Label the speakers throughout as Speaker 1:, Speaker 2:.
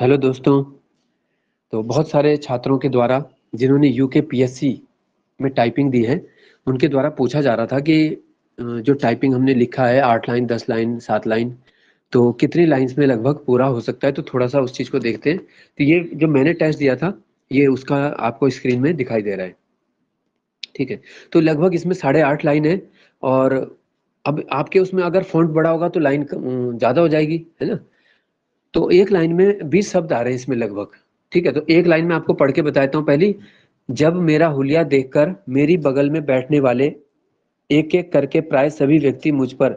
Speaker 1: hello दोस्तों तो बहुत सारे छात्रों के द्वारा जिन्होंने यू के पी में टाइपिंग दी है उनके द्वारा पूछा जा रहा था कि जो टाइपिंग हमने लिखा है आठ लाइन दस लाइन सात लाइन तो कितनी लाइंस में लगभग पूरा हो सकता है तो थोड़ा सा उस चीज़ को देखते हैं तो ये जो मैंने टेस्ट दिया था ये उसका आपको स्क्रीन में दिखाई दे रहा है ठीक है तो लगभग इसमें साढ़े आठ लाइन है और अब आपके उसमें अगर फॉन्ट बड़ा होगा तो लाइन ज़्यादा हो जाएगी है ना तो एक लाइन में बीस शब्द आ रहे हैं इसमें लगभग ठीक है तो एक लाइन में आपको पढ़ के बताता हूँ पहली जब मेरा हुलिया देखकर मेरी बगल में बैठने वाले एक एक करके प्राय सभी व्यक्ति मुझ पर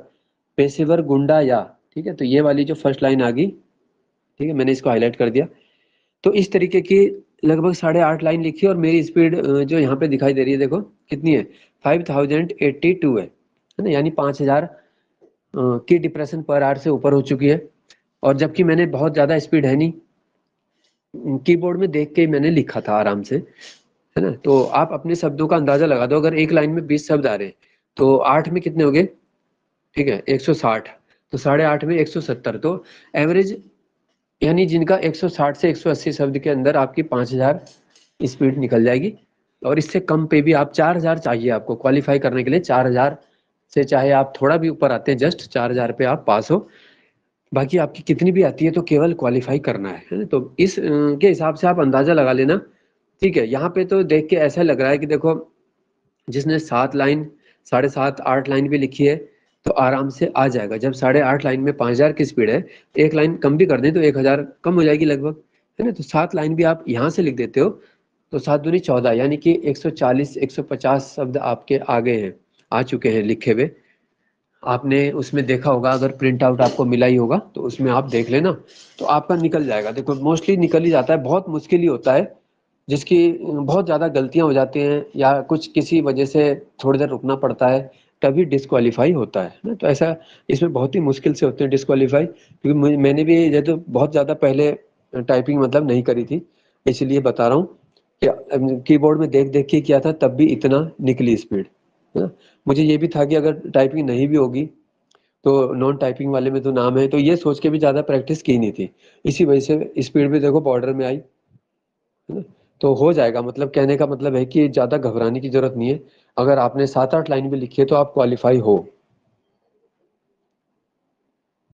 Speaker 1: पेशेवर गुंडा या ठीक है तो ये वाली जो फर्स्ट लाइन आ गई ठीक है मैंने इसको हाईलाइट कर दिया तो इस तरीके की लगभग साढ़े आठ लाइन लिखी और मेरी स्पीड जो यहाँ पे दिखाई दे रही है देखो कितनी है फाइव थाउजेंड एट्टी टू है ना यानी पाँच हजार की डिप्रेशन पर आर से ऊपर हो चुकी है और जबकि मैंने बहुत ज़्यादा स्पीड है नहीं कीबोर्ड में देख के मैंने लिखा था आराम से है ना तो आप अपने शब्दों का अंदाज़ा लगा दो अगर एक लाइन में बीस शब्द आ रहे हैं तो आठ में कितने हो गए ठीक है एक सौ साठ तो साढ़े आठ में एक सौ सत्तर तो एवरेज यानी जिनका 160 से 180 शब्द के अंदर आपकी 5000 स्पीड निकल जाएगी और इससे कम पे भी आप 4000 चाहिए आपको क्वालिफाई करने के लिए 4000 से चाहे आप थोड़ा भी ऊपर आते हैं जस्ट हजार पे आप पास हो बाकी आपकी कितनी भी आती है तो केवल क्वालिफाई करना है तो इस के हिसाब से आप अंदाज़ा लगा लेना ठीक है यहाँ पे तो देख के ऐसा लग रहा है कि देखो जिसने सात लाइन साढ़े सात आठ लाइन भी लिखी है तो आराम से आ जाएगा जब साढ़े आठ लाइन में पांच हज़ार की स्पीड है एक लाइन कम भी कर दें तो एक हज़ार कम हो जाएगी लगभग है ना तो सात लाइन भी आप यहाँ से लिख देते हो तो सात दूनी चौदह यानी कि एक सौ शब्द आपके आगे हैं आ चुके हैं लिखे हुए आपने उसमें देखा होगा अगर प्रिंट आउट आपको मिला ही होगा तो उसमें आप देख लेना तो आपका निकल जाएगा देखो मोस्टली निकल ही जाता है बहुत मुश्किल ही होता है जिसकी बहुत ज़्यादा गलतियां हो जाती हैं या कुछ किसी वजह से थोड़ी देर रुकना पड़ता है तभी डिसक्वालीफाई होता है ना तो ऐसा इसमें बहुत ही मुश्किल से होते हैं डिसक्वालीफाई क्योंकि मैंने भी ये तो बहुत ज़्यादा पहले टाइपिंग मतलब नहीं करी थी इसलिए बता रहा हूँ कीबोर्ड में देख देख के किया था तब भी इतना निकली स्पीड है ना मुझे ये भी था कि अगर टाइपिंग नहीं भी होगी तो नॉन टाइपिंग वाले में तो नाम है तो ये सोच के भी ज़्यादा प्रैक्टिस की नहीं थी इसी वजह से स्पीड भी देखो बॉर्डर में आई है ना तो हो जाएगा मतलब कहने का मतलब है कि ज़्यादा घबराने की जरूरत नहीं है अगर आपने सात आठ लाइन भी लिखी है तो आप क्वालिफाई हो